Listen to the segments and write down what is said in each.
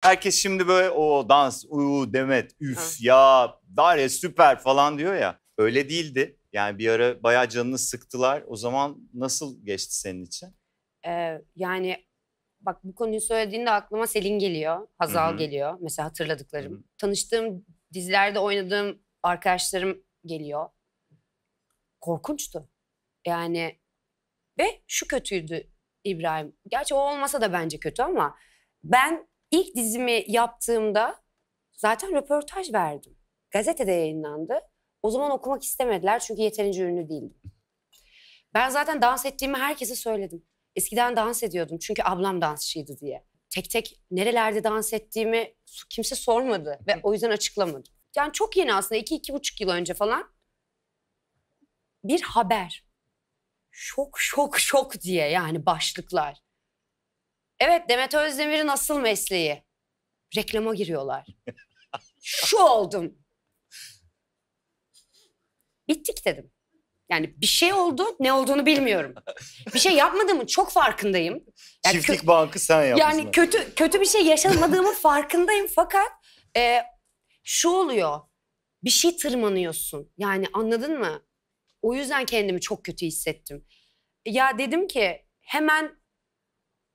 Herkes şimdi böyle o dans, u Demet, üf Hı. ya var ya süper falan diyor ya. Öyle değildi. Yani bir ara bayağı canını sıktılar. O zaman nasıl geçti senin için? Ee, yani bak bu konuyu söylediğinde aklıma Selin geliyor, Hazal Hı -hı. geliyor. Mesela hatırladıklarım. Hı -hı. Tanıştığım dizilerde oynadığım arkadaşlarım geliyor. Korkunçtu. Yani ve şu kötüydü İbrahim. Gerçi o olmasa da bence kötü ama ben İlk dizimi yaptığımda zaten röportaj verdim. Gazetede yayınlandı. O zaman okumak istemediler çünkü yeterince ünlü değildim. Ben zaten dans ettiğimi herkese söyledim. Eskiden dans ediyordum çünkü ablam dansçıydı diye. Tek tek nerelerde dans ettiğimi kimse sormadı ve o yüzden açıklamadım. Yani çok yeni aslında iki, iki buçuk yıl önce falan bir haber. Şok şok şok diye yani başlıklar. Evet Demet Özdemir'in asıl mesleği. Reklama giriyorlar. Şu oldum. Bittik dedim. Yani bir şey oldu, ne olduğunu bilmiyorum. Bir şey yapmadığımın çok farkındayım. Yani Çiftlik bankı sen yapmışsın. Yani kötü kötü bir şey yaşamadığımın farkındayım fakat e, şu oluyor. Bir şey tırmanıyorsun. Yani anladın mı? O yüzden kendimi çok kötü hissettim. Ya dedim ki hemen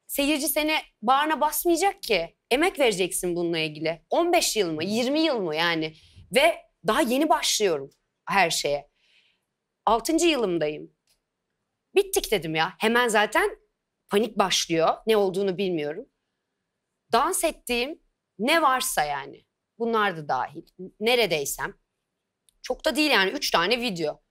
seyirci seni bağrına basmayacak ki. Emek vereceksin bununla ilgili. 15 yıl mı, 20 yıl mı yani? Ve daha yeni başlıyorum her şeye. 6. yılımdayım. Bittik dedim ya. Hemen zaten panik başlıyor. Ne olduğunu bilmiyorum. Dans ettiğim ne varsa yani. Bunlar da dahil. Neredeysem. Çok da değil yani. Üç tane video.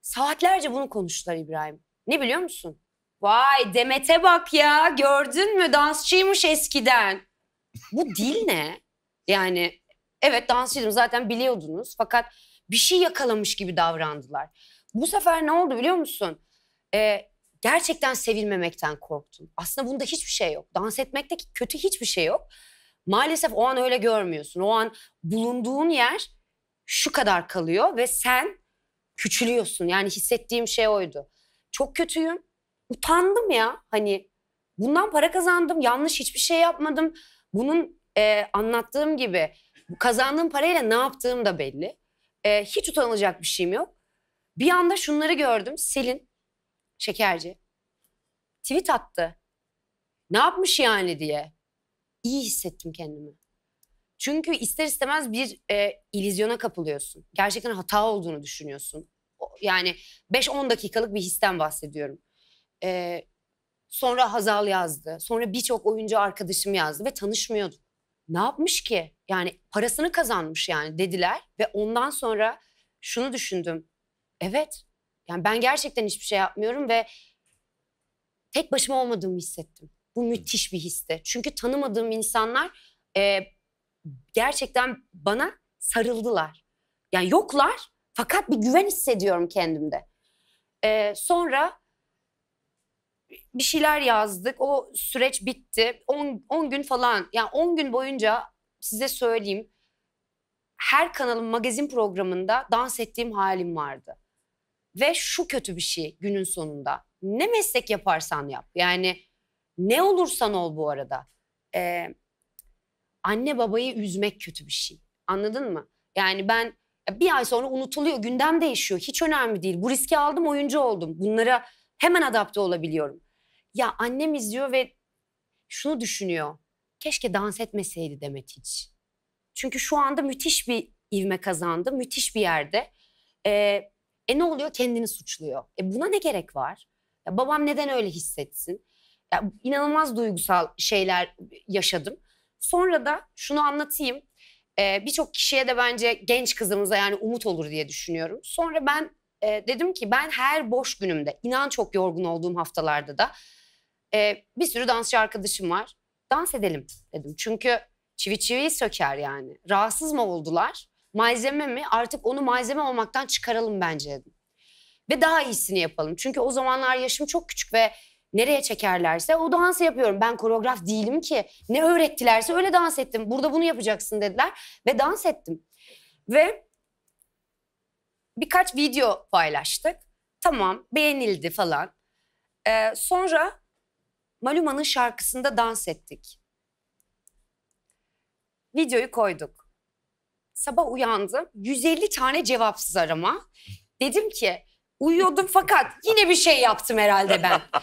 Saatlerce bunu konuştular İbrahim. Ne biliyor musun? Vay Demet'e bak ya gördün mü dansçıymış eskiden. Bu dil ne? Yani evet dansçıydım zaten biliyordunuz fakat bir şey yakalamış gibi davrandılar. Bu sefer ne oldu biliyor musun? Ee, gerçekten sevilmemekten korktum. Aslında bunda hiçbir şey yok. Dans etmekte kötü hiçbir şey yok. Maalesef o an öyle görmüyorsun. O an bulunduğun yer şu kadar kalıyor ve sen küçülüyorsun. Yani hissettiğim şey oydu. Çok kötüyüm utandım ya hani bundan para kazandım yanlış hiçbir şey yapmadım. Bunun e, anlattığım gibi kazandığım parayla ne yaptığım da belli. E, hiç utanılacak bir şeyim yok. Bir anda şunları gördüm Selin Şekerci tweet attı. Ne yapmış yani diye. iyi hissettim kendimi. Çünkü ister istemez bir e, ilizyona kapılıyorsun. Gerçekten hata olduğunu düşünüyorsun. Yani 5-10 dakikalık bir histen bahsediyorum. E, sonra Hazal yazdı. Sonra birçok oyuncu arkadaşım yazdı ve tanışmıyorduk. Ne yapmış ki? Yani parasını kazanmış yani dediler. Ve ondan sonra şunu düşündüm. Evet yani ben gerçekten hiçbir şey yapmıyorum ve tek başıma olmadığımı hissettim. Bu müthiş bir histi. Çünkü tanımadığım insanlar e, gerçekten bana sarıldılar. Yani yoklar fakat bir güven hissediyorum kendimde. E, sonra bir şeyler yazdık. O süreç bitti. 10 gün falan yani 10 gün boyunca size söyleyeyim her kanalın magazin programında dans ettiğim halim vardı. Ve şu kötü bir şey günün sonunda. Ne meslek yaparsan yap. Yani ne olursan ol bu arada. Ee, anne babayı üzmek kötü bir şey. Anladın mı? Yani ben bir ay sonra unutuluyor, gündem değişiyor. Hiç önemli değil. Bu riski aldım, oyuncu oldum. Bunlara Hemen adapte olabiliyorum. Ya annem izliyor ve şunu düşünüyor. Keşke dans etmeseydi Demet hiç. Çünkü şu anda müthiş bir ivme kazandı. Müthiş bir yerde. Ee, e ne oluyor? Kendini suçluyor. E buna ne gerek var? Ya babam neden öyle hissetsin? Ya inanılmaz duygusal şeyler yaşadım. Sonra da şunu anlatayım. Ee, Birçok kişiye de bence genç kızımıza yani umut olur diye düşünüyorum. Sonra ben e, dedim ki ben her boş günümde, inan çok yorgun olduğum haftalarda da e, bir sürü dansçı arkadaşım var. Dans edelim dedim. Çünkü çivi çivi söker yani. Rahatsız mı oldular? Malzeme mi? Artık onu malzeme olmaktan çıkaralım bence dedim. Ve daha iyisini yapalım. Çünkü o zamanlar yaşım çok küçük ve nereye çekerlerse o dansı yapıyorum. Ben koreograf değilim ki. Ne öğrettilerse öyle dans ettim. Burada bunu yapacaksın dediler ve dans ettim. Ve birkaç video paylaştık. Tamam beğenildi falan. Ee, sonra Maluma'nın şarkısında dans ettik. Videoyu koyduk. Sabah uyandım. 150 tane cevapsız arama. Dedim ki uyuyordum fakat yine bir şey yaptım herhalde ben.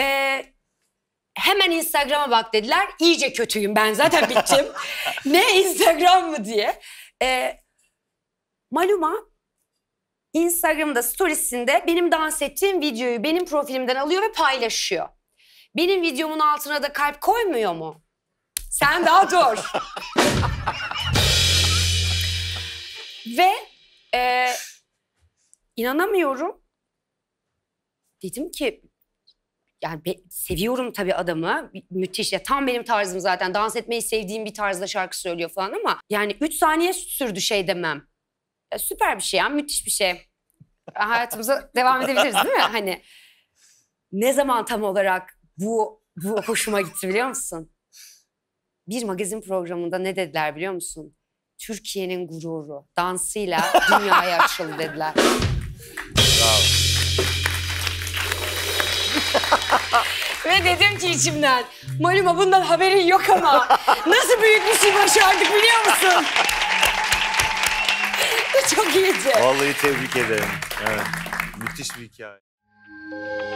Ee, hemen Instagram'a bak dediler. İyice kötüyüm ben zaten bittim. ne Instagram mı diye. Ee, Maluma Instagram'da storiesinde benim dans ettiğim videoyu benim profilimden alıyor ve paylaşıyor. Benim videomun altına da kalp koymuyor mu? Sen daha dur. ve e, inanamıyorum. Dedim ki yani be, seviyorum tabii adamı. Müthiş ya tam benim tarzım zaten. Dans etmeyi sevdiğim bir tarzda şarkı söylüyor falan ama yani 3 saniye sürdü şey demem süper bir şey ya müthiş bir şey. Hayatımıza devam edebiliriz değil mi? Hani ne zaman tam olarak bu, bu hoşuma gitti biliyor musun? Bir magazin programında ne dediler biliyor musun? Türkiye'nin gururu dansıyla dünyaya açıldı dediler. Bravo. Ve dedim ki içimden, Maluma bundan haberin yok ama nasıl büyük bir şey başardık biliyor musun? Çok iyiydi. Vallahi tebrik ederim. Evet. Müthiş bir hikaye.